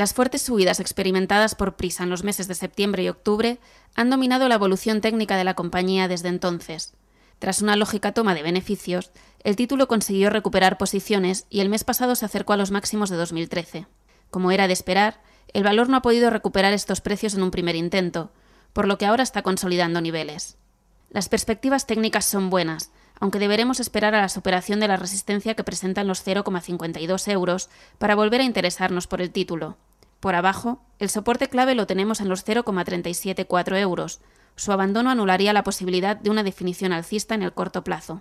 Las fuertes subidas experimentadas por Prisa en los meses de septiembre y octubre han dominado la evolución técnica de la compañía desde entonces. Tras una lógica toma de beneficios, el título consiguió recuperar posiciones y el mes pasado se acercó a los máximos de 2013. Como era de esperar, el valor no ha podido recuperar estos precios en un primer intento, por lo que ahora está consolidando niveles. Las perspectivas técnicas son buenas, aunque deberemos esperar a la superación de la resistencia que presentan los 0,52 euros para volver a interesarnos por el título. Por abajo, el soporte clave lo tenemos en los 0,374 euros. Su abandono anularía la posibilidad de una definición alcista en el corto plazo.